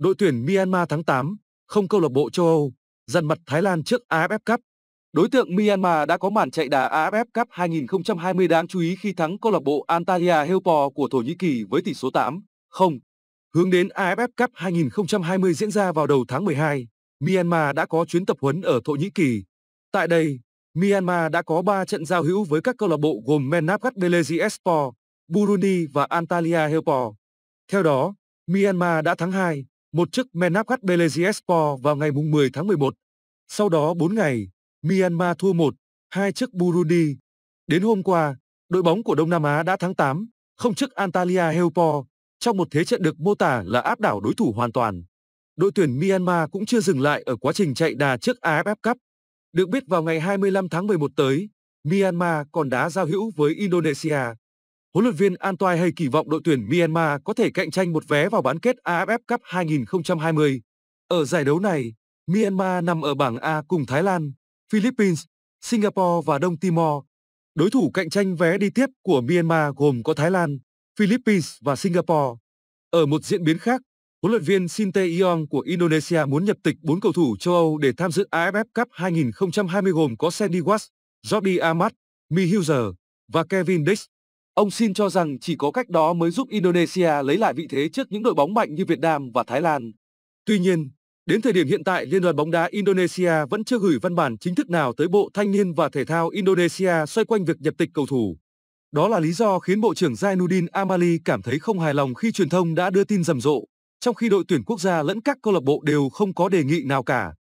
Đội tuyển Myanmar tháng 8 không câu lạc bộ châu Âu dằn mặt Thái Lan trước AFF Cup. Đối tượng Myanmar đã có màn chạy đà AFF Cup 2020 đáng chú ý khi thắng câu lạc bộ Antalya Helpor của Thổ Nhĩ Kỳ với tỷ số 8-0. Hướng đến AFF Cup 2020 diễn ra vào đầu tháng 12, Myanmar đã có chuyến tập huấn ở Thổ Nhĩ Kỳ. Tại đây, Myanmar đã có 3 trận giao hữu với các câu lạc bộ gồm Menapgat Espor Burundi và Antalya Helpor. Theo đó, Myanmar đã thắng 2 một chiếc Belize Beleziaspor vào ngày 10 tháng 11. Sau đó 4 ngày, Myanmar thua 1, 2 trước Burundi. Đến hôm qua, đội bóng của Đông Nam Á đã thắng 8, không trước Antalya Helpor, trong một thế trận được mô tả là áp đảo đối thủ hoàn toàn. Đội tuyển Myanmar cũng chưa dừng lại ở quá trình chạy đà trước AFF Cup. Được biết vào ngày 25 tháng 11 tới, Myanmar còn đá giao hữu với Indonesia huấn luyện viên Antoine Hay kỳ vọng đội tuyển Myanmar có thể cạnh tranh một vé vào bán kết AFF Cup 2020. Ở giải đấu này, Myanmar nằm ở bảng A cùng Thái Lan, Philippines, Singapore và Đông Timor. Đối thủ cạnh tranh vé đi tiếp của Myanmar gồm có Thái Lan, Philippines và Singapore. Ở một diễn biến khác, huấn luyện viên Shin yong của Indonesia muốn nhập tịch 4 cầu thủ châu Âu để tham dự AFF Cup 2020 gồm có Sandy Watts, Jordi Amat, Mi Huser và Kevin Dix. Ông Xin cho rằng chỉ có cách đó mới giúp Indonesia lấy lại vị thế trước những đội bóng mạnh như Việt Nam và Thái Lan. Tuy nhiên, đến thời điểm hiện tại Liên đoàn bóng đá Indonesia vẫn chưa gửi văn bản chính thức nào tới Bộ Thanh niên và Thể thao Indonesia xoay quanh việc nhập tịch cầu thủ. Đó là lý do khiến Bộ trưởng Zainuddin Amali cảm thấy không hài lòng khi truyền thông đã đưa tin rầm rộ, trong khi đội tuyển quốc gia lẫn các câu lạc bộ đều không có đề nghị nào cả.